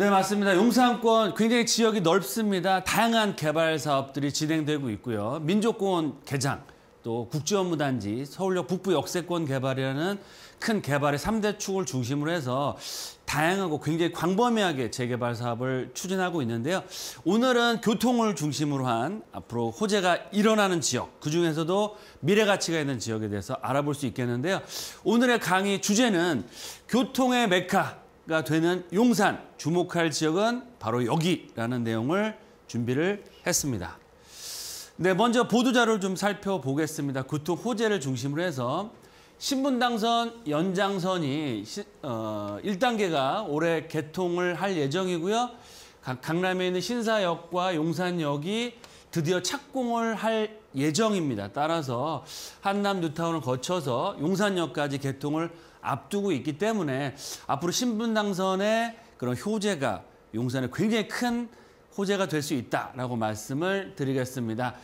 네, 맞습니다. 용산권 굉장히 지역이 넓습니다. 다양한 개발 사업들이 진행되고 있고요. 민족공원 개장, 또 국제업무단지, 서울역 북부 역세권 개발이라는 큰 개발의 3대 축을 중심으로 해서 다양하고 굉장히 광범위하게 재개발 사업을 추진하고 있는데요. 오늘은 교통을 중심으로 한 앞으로 호재가 일어나는 지역, 그중에서도 미래 가치가 있는 지역에 대해서 알아볼 수 있겠는데요. 오늘의 강의 주제는 교통의 메카, 가 되는 용산 주목할 지역은 바로 여기라는 내용을 준비를 했습니다. 네, 먼저 보도자료를 좀 살펴보겠습니다. 구토 호재를 중심으로 해서 신분당선 연장선이 시, 어, 1단계가 올해 개통을 할 예정이고요. 강남에 있는 신사역과 용산역이 드디어 착공을 할 예정입니다. 따라서 한남 뉴타운을 거쳐서 용산역까지 개통을 앞두고 있기 때문에 앞으로 신분 당선의 그런 효제가 용산에 굉장히 큰 호재가 될 수 있다라고 말씀을 드리겠습니다.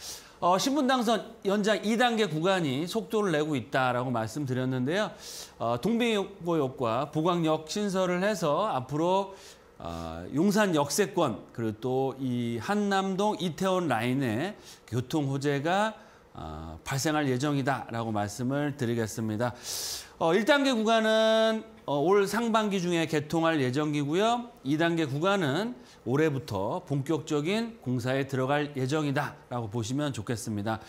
어, 신분 당선 연장 2단계 구간이 속도를 내고 있다라고 말씀드렸는데요. 어, 동빙고역과 보광역 신설을 해서 앞으로 어, 용산 역세권 그리고 또 이 한남동 이태원 라인의 교통 호재가 어, 발생할 예정이다라고 말씀을 드리겠습니다. 어, 1단계 구간은 어, 올 상반기 중에 개통할 예정이고요. 2단계 구간은 올해부터 본격적인 공사에 들어갈 예정이다라고 보시면 좋겠습니다.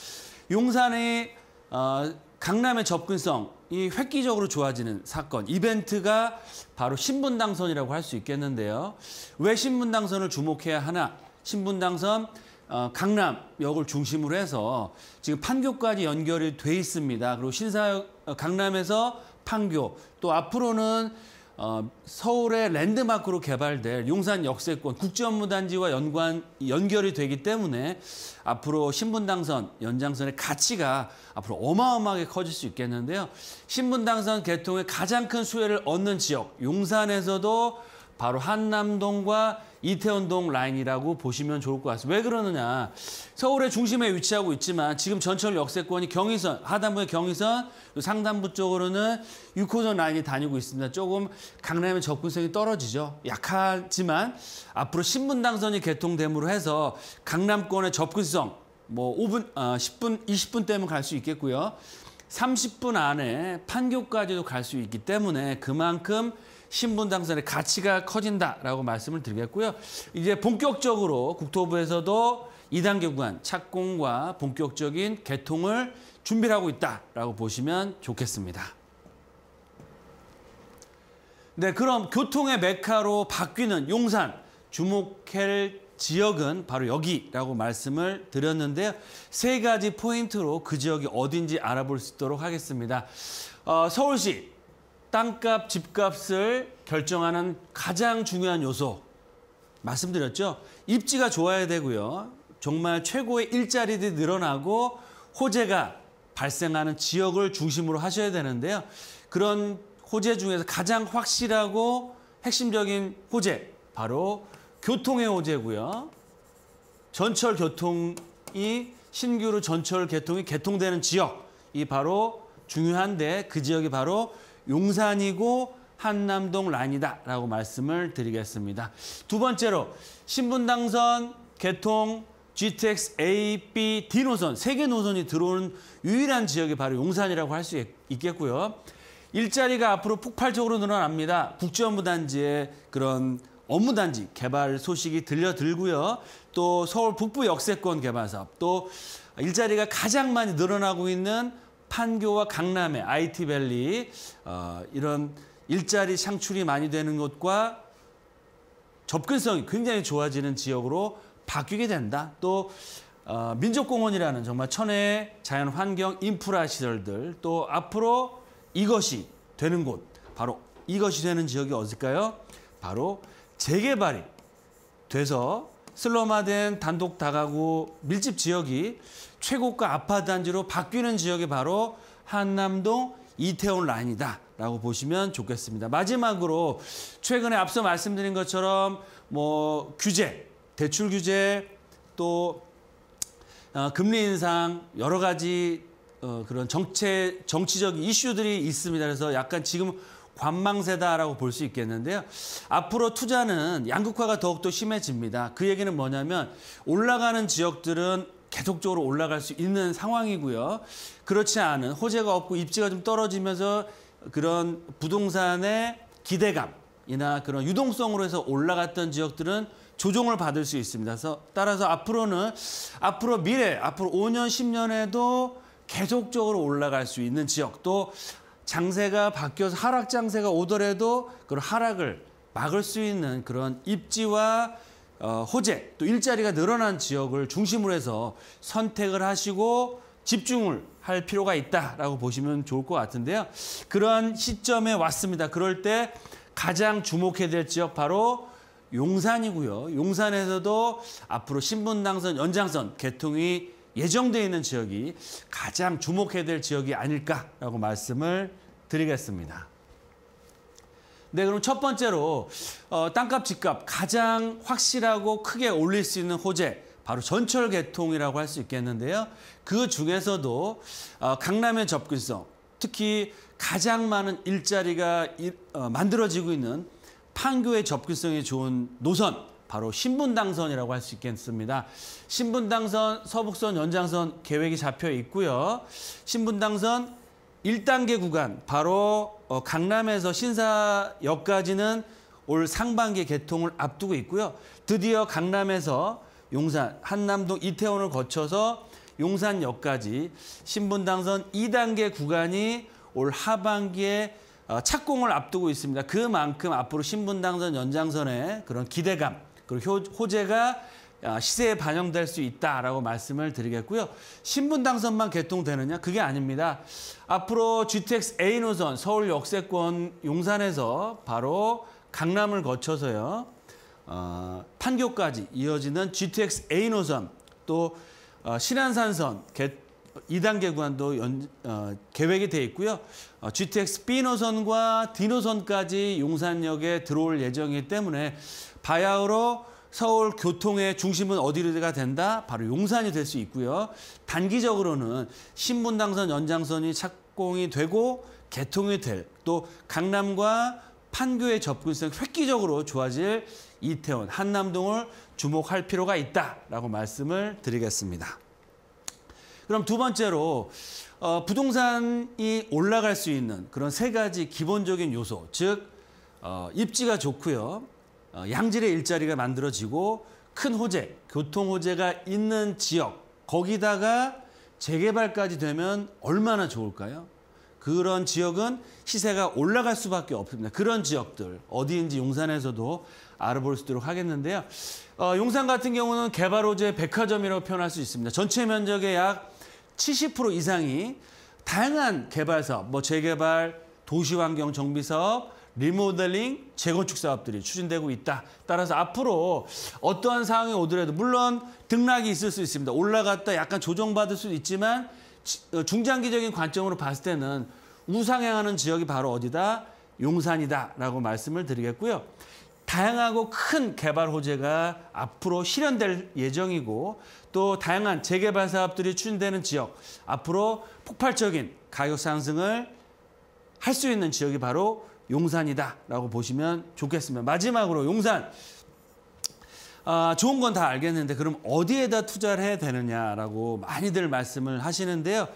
용산의 어, 강남의 접근성이 획기적으로 좋아지는 사건, 이벤트가 바로 신분당선이라고 할 수 있겠는데요. 왜 신분당선을 주목해야 하나? 신분당선 어, 강남역을 중심으로 해서 지금 판교까지 연결이 돼 있습니다. 그리고 신사 어, 강남에서 판교 또 앞으로는 어, 서울의 랜드마크로 개발될 용산 역세권 국제업무단지와 연관 연결이 되기 때문에 앞으로 신분당선 연장선의 가치가 앞으로 어마어마하게 커질 수 있겠는데요. 신분당선 개통의 가장 큰 수혜를 얻는 지역 용산에서도 바로 한남동과 이태원동 라인이라고 보시면 좋을 것 같습니다. 왜 그러느냐. 서울의 중심에 위치하고 있지만 지금 전철 역세권이 경의선, 하단부에 경의선, 상단부 쪽으로는 6호선 라인이 다니고 있습니다. 조금 강남의 접근성이 떨어지죠. 약하지만 앞으로 신분당선이 개통됨으로 해서 강남권의 접근성 뭐 5분, 어, 10분, 20분 때문에갈 수 있겠고요. 30분 안에 판교까지도 갈 수 있기 때문에 그만큼 신분 당선의 가치가 커진다라고 말씀을 드리겠고요. 이제 본격적으로 국토부에서도 2단계 구간 착공과 본격적인 개통을 준비를 하고 있다라고 보시면 좋겠습니다. 네, 그럼 교통의 메카로 바뀌는 용산 주목할 지역은 바로 여기라고 말씀을 드렸는데요. 세 가지 포인트로 그 지역이 어딘지 알아볼 수 있도록 하겠습니다. 어, 서울시 땅값, 집값을 결정하는 가장 중요한 요소 말씀드렸죠. 입지가 좋아야 되고요. 정말 최고의 일자리들이 늘어나고 호재가 발생하는 지역을 중심으로 하셔야 되는데요. 그런 호재 중에서 가장 확실하고 핵심적인 호재 바로 교통의 호재고요. 전철 교통이 신규로 전철 개통이 개통되는 지역 이 바로 중요한데 그 지역이 바로 용산이고 한남동 라인이다라고 말씀을 드리겠습니다. 두 번째로 신분 당선, 개통, GTX A, B, D 노선 세개 노선이 들어오는 유일한 지역이 바로 용산이라고 할 수 있겠고요. 일자리가 앞으로 폭발적으로 늘어납니다. 국제업무 단지의 그런 업무 단지 개발 소식이 들려들고요. 또 서울 북부 역세권 개발 사업, 또 일자리가 가장 많이 늘어나고 있는 판교와 강남의 IT밸리 어, 이런 일자리 창출이 많이 되는 곳과 접근성이 굉장히 좋아지는 지역으로 바뀌게 된다. 또 어, 민족공원이라는 정말 천혜의 자연환경 인프라 시설들 또 앞으로 이것이 되는 곳 바로 이것이 되는 지역이 어딜까요? 바로 재개발이 돼서 슬럼화된 단독 다가구 밀집 지역이 최고가 아파트 단지로 바뀌는 지역이 바로 한남동 이태원 라인이다. 라고 보시면 좋겠습니다. 마지막으로 최근에 앞서 말씀드린 것처럼 뭐 규제, 대출 규제 또 어, 금리 인상 여러 가지 어, 그런 정체 정치적 이슈들이 있습니다. 그래서 약간 지금 관망세다라고 볼 수 있겠는데요. 앞으로 투자는 양극화가 더욱더 심해집니다. 그 얘기는 뭐냐면 올라가는 지역들은 계속적으로 올라갈 수 있는 상황이고요. 그렇지 않은 호재가 없고 입지가 좀 떨어지면서 그런 부동산의 기대감이나 그런 유동성으로 해서 올라갔던 지역들은 조정을 받을 수 있습니다. 그래서 따라서 앞으로는 앞으로 미래, 앞으로 5년, 10년에도 계속적으로 올라갈 수 있는 지역도 장세가 바뀌어서 하락 장세가 오더라도 그런 하락을 막을 수 있는 그런 입지와 어, 호재 또 일자리가 늘어난 지역을 중심으로 해서 선택을 하시고 집중을 할 필요가 있다라고 보시면 좋을 것 같은데요. 그런 시점에 왔습니다. 그럴 때 가장 주목해야 될 지역 바로 용산이고요. 용산에서도 앞으로 신분 당선 연장선 개통이 예정되어 있는 지역이 가장 주목해야 될 지역이 아닐까라고 말씀을 드리겠습니다. 네, 그럼 첫 번째로 어, 땅값, 집값 가장 확실하고 크게 올릴 수 있는 호재 바로 전철 개통이라고 할 수 있겠는데요. 그 중에서도 어, 강남의 접근성, 특히 가장 많은 일자리가 일, 어, 만들어지고 있는 판교의 접근성이 좋은 노선 바로 신분 당선이라고 할 수 있겠습니다. 신분 당선, 서북선, 연장선 계획이 잡혀 있고요. 신분 당선 1단계 구간 바로 어, 강남에서 신사역까지는 올 상반기 개통을 앞두고 있고요. 드디어 강남에서 용산, 한남동, 이태원을 거쳐서 용산역까지 신분 당선 2단계 구간이 올 하반기에 어, 착공을 앞두고 있습니다. 그만큼 앞으로 신분 당선 연장선의 그런 기대감 그리고 호재가 아, 시세에 반영될 수 있다라고 말씀을 드리겠고요. 신분 당선만 개통되느냐? 그게 아닙니다. 앞으로 GTX A 노선 서울 역세권 용산에서 바로 강남을 거쳐서요. 어, 판교까지 이어지는 GTX A 노선 또 어, 신한산선 개, 2단계 구간도 연, 어, 계획이 돼 있고요. 어, GTX B 노선과 D 노선까지 용산역에 들어올 예정이기 때문에 바야흐로 서울 교통의 중심은 어디로가 된다? 바로 용산이 될 수 있고요. 단기적으로는 신분당선 연장선이 착공이 되고 개통이 될 또 강남과 판교의 접근성 획기적으로 좋아질 이태원, 한남동을 주목할 필요가 있다라고 말씀을 드리겠습니다. 그럼 두 번째로 어, 부동산이 올라갈 수 있는 그런 세 가지 기본적인 요소, 즉 어, 입지가 좋고요. 어, 양질의 일자리가 만들어지고 큰 호재, 교통 호재가 있는 지역, 거기다가 재개발까지 되면 얼마나 좋을까요? 그런 지역은 시세가 올라갈 수밖에 없습니다. 그런 지역들 어디인지 용산에서도 알아볼 수 있도록 하겠는데요. 어, 용산 같은 경우는 개발 호재 백화점이라고 표현할 수 있습니다. 전체 면적의 약70% 이상이 다양한 개발 사업, 뭐 재개발, 도시환경 정비 사업, 리모델링, 재건축 사업들이 추진되고 있다. 따라서 앞으로 어떠한 상황이 오더라도 물론 등락이 있을 수 있습니다. 올라갔다 약간 조정받을 수 있지만 어, 중장기적인 관점으로 봤을 때는 우상향하는 지역이 바로 어디다? 용산이다라고 말씀을 드리겠고요. 다양하고 큰 개발 호재가 앞으로 실현될 예정이고 또 다양한 재개발 사업들이 추진되는 지역, 앞으로 폭발적인 가격 상승을 할 수 있는 지역이 바로 용산이다라고 보시면 좋겠습니다. 마지막으로 용산 아, 좋은 건 다 알겠는데 그럼 어디에다 투자를 해야 되느냐라고 많이들 말씀을 하시는데요.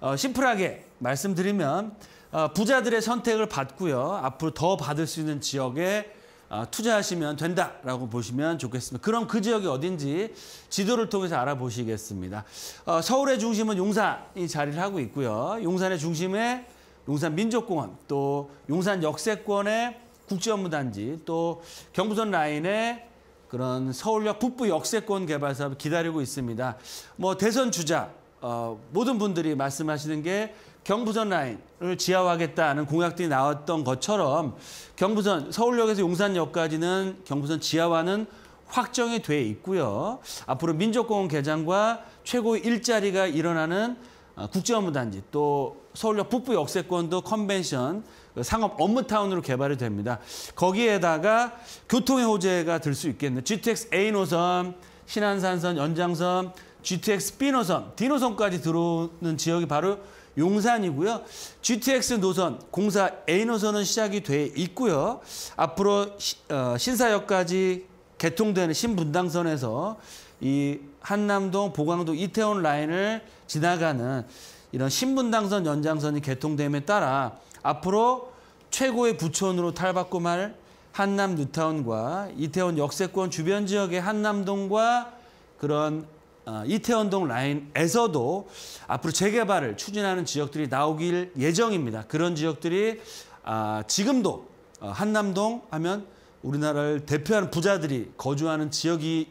어, 심플하게 말씀드리면 어, 부자들의 선택을 받고요. 앞으로 더 받을 수 있는 지역에 아, 투자하시면 된다라고 보시면 좋겠습니다. 그럼 그 지역이 어딘지 지도를 통해서 알아보시겠습니다. 어, 서울의 중심은 용산이 자리를 하고 있고요. 용산의 중심에 용산 민족공원, 또 용산 역세권의 국제업무단지, 또 경부선 라인의 그런 서울역 북부 역세권 개발 사업 기다리고 있습니다. 뭐 대선 주자, 어, 모든 분들이 말씀하시는 게 경부선 라인을 지하화하겠다는 공약들이 나왔던 것처럼 경부선 서울역에서 용산역까지는 경부선 지하화는 확정이 돼 있고요. 앞으로 민족공원 개장과 최고 일자리가 일어나는 어, 국제업무단지 또 서울역 북부 역세권도 컨벤션 그 상업 업무타운으로 개발이 됩니다. 거기에다가 교통의 호재가 될 수 있겠네요. GTX A 노선, 신한산선, 연장선 GTX B 노선, D 노선까지 들어오는 지역이 바로 용산이고요. GTX 노선, 공사 A 노선은 시작이 돼 있고요. 앞으로 시, 어, 신사역까지 개통되는 신분당선에서 이 한남동, 보광동, 이태원 라인을 지나가는 이런 신분당선 연장선이 개통됨에 따라 앞으로 최고의 부촌으로 탈바꿈할 한남 뉴타운과 이태원 역세권 주변 지역의 한남동과 그런 어, 이태원동 라인에서도 앞으로 재개발을 추진하는 지역들이 나오길 예정입니다. 그런 지역들이 아, 지금도 어, 한남동 하면 우리나라를 대표하는 부자들이 거주하는 지역이,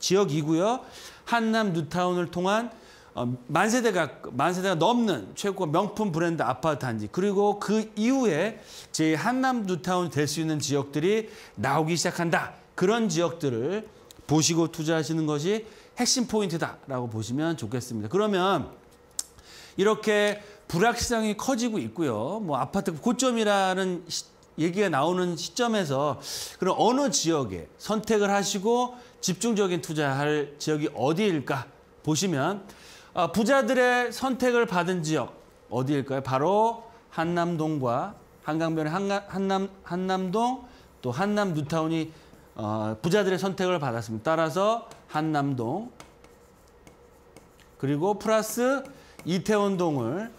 지역이고요. 한남 뉴타운을 통한 어, 만세대가 만세대가 넘는 최고 명품 브랜드 아파트 단지 그리고 그 이후에 제 한남 뉴타운 이될 수 있는 지역들이 나오기 시작한다 그런 지역들을 보시고 투자하시는 것이 핵심 포인트다라고 보시면 좋겠습니다. 그러면 이렇게 불확실성이 커지고 있고요. 뭐 아파트 고점이라는 시, 얘기가 나오는 시점에서 그럼 어느 지역에 선택을 하시고 집중적인 투자할 지역이 어디일까 보시면 아, 부자들의 선택을 받은 지역 어디일까요? 바로 한남동과 한강변의 한가, 한남 한남동 또 한남 뉴타운이 어, 부자들의 선택을 받았습니다. 따라서 한남동 그리고 플러스 이태원동을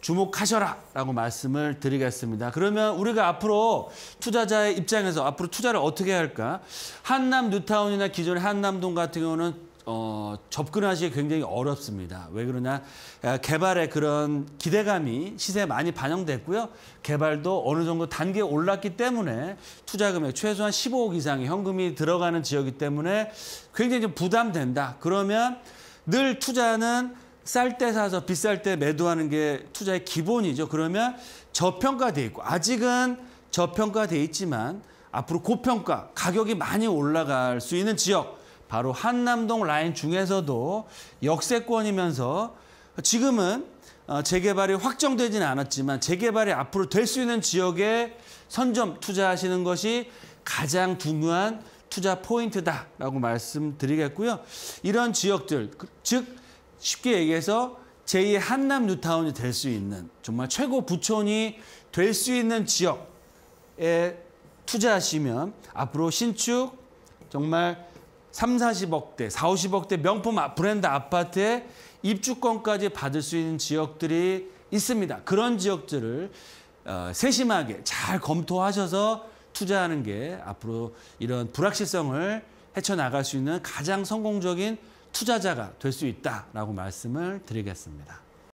주목하셔라 라고 말씀을 드리겠습니다. 그러면 우리가 앞으로 투자자의 입장에서 앞으로 투자를 어떻게 할까? 한남 뉴타운이나 기존의 한남동 같은 경우는 어, 접근하시기 굉장히 어렵습니다. 왜 그러냐? 아, 개발에 그런 기대감이 시세에 많이 반영됐고요. 개발도 어느 정도 단계에 올랐기 때문에 투자 금액 최소한 15억 이상의 현금이 들어가는 지역이 기 때문에 굉장히 좀 부담된다. 그러면 늘 투자는 쌀 때 사서 비쌀 때 매도하는 게 투자의 기본이죠. 그러면 저평가돼 있고 아직은 저평가돼 있지만 앞으로 고평가, 가격이 많이 올라갈 수 있는 지역 바로 한남동 라인 중에서도 역세권이면서 지금은 어, 재개발이 확정되지는 않았지만 재개발이 앞으로 될 수 있는 지역에 선점 투자하시는 것이 가장 중요한 투자 포인트다라고 말씀드리겠고요. 이런 지역들, 그, 즉 쉽게 얘기해서 제2의 한남 뉴타운이 될 수 있는 정말 최고 부촌이 될 수 있는 지역에 투자하시면 앞으로 신축 정말 3, 40억대, 4, 50억대 명품 아, 브랜드 아파트에 입주권까지 받을 수 있는 지역들이 있습니다. 그런 지역들을 어, 세심하게 잘 검토하셔서 투자하는 게 앞으로 이런 불확실성을 헤쳐나갈 수 있는 가장 성공적인 투자자가 될 수 있다라고 말씀을 드리겠습니다.